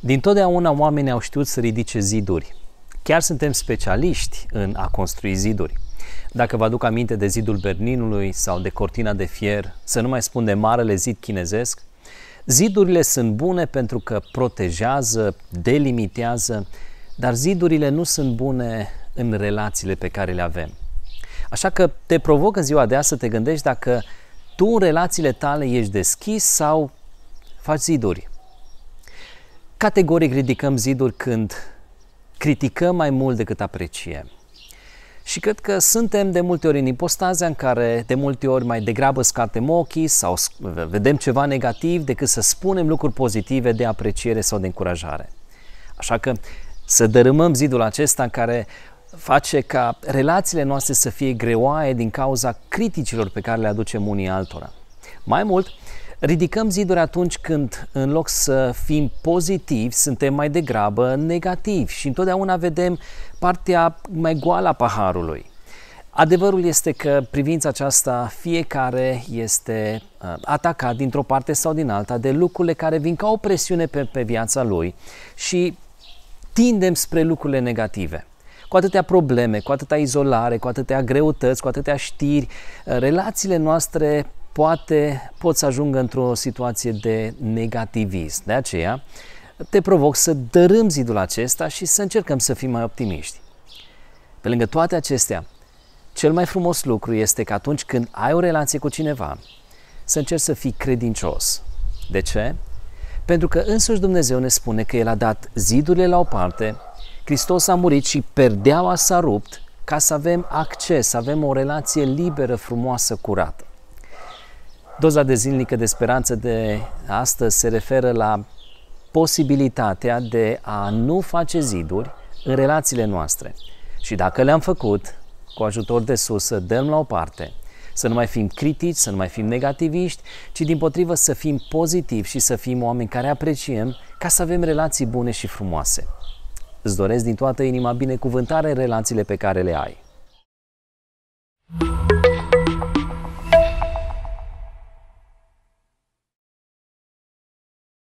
Din totdeauna oamenii au știut să ridice ziduri. Chiar suntem specialiști în a construi ziduri. Dacă vă aduc aminte de zidul Berlinului sau de cortina de fier, să nu mai spun de marele zid chinezesc, zidurile sunt bune pentru că protejează, delimitează, dar zidurile nu sunt bune în relațiile pe care le avem. Așa că te provoc în ziua de azi să te gândești dacă tu în relațiile tale ești deschis sau faci ziduri. Categoric ridicăm ziduri când criticăm mai mult decât apreciem. Și cred că suntem de multe ori în impostazia în care de multe ori mai degrabă scatem ochii sau vedem ceva negativ decât să spunem lucruri pozitive de apreciere sau de încurajare. Așa că să dărâmăm zidul acesta în care face ca relațiile noastre să fie greoaie din cauza criticilor pe care le aducem unii altora. Mai mult, ridicăm ziduri atunci când, în loc să fim pozitivi, suntem mai degrabă negativi și întotdeauna vedem partea mai goală a paharului. Adevărul este că privința aceasta fiecare este uh, atacat dintr-o parte sau din alta de lucrurile care vin ca o presiune pe, pe viața lui și tindem spre lucrurile negative cu atâtea probleme, cu atâta izolare, cu atâtea greutăți, cu atâtea știri, eh, relațiile noastre poate pot să ajungă într-o situație de negativism. De aceea, te provoc să dărâm zidul acesta și să încercăm să fim mai optimiști. Pe lângă toate acestea, cel mai frumos lucru este că atunci când ai o relație cu cineva, să încerci să fii credincios. De ce? Pentru că însuși Dumnezeu ne spune că El a dat zidurile la o parte Hristos a murit și perdeaua s-a rupt ca să avem acces, să avem o relație liberă, frumoasă, curată. Doza de zilnică de speranță de astăzi se referă la posibilitatea de a nu face ziduri în relațiile noastre. Și dacă le-am făcut, cu ajutor de sus, să dăm la o parte, să nu mai fim critici, să nu mai fim negativiști, ci din potrivă să fim pozitivi și să fim oameni care apreciem ca să avem relații bune și frumoase. Îți doresc din toată inima binecuvântare relațiile pe care le ai.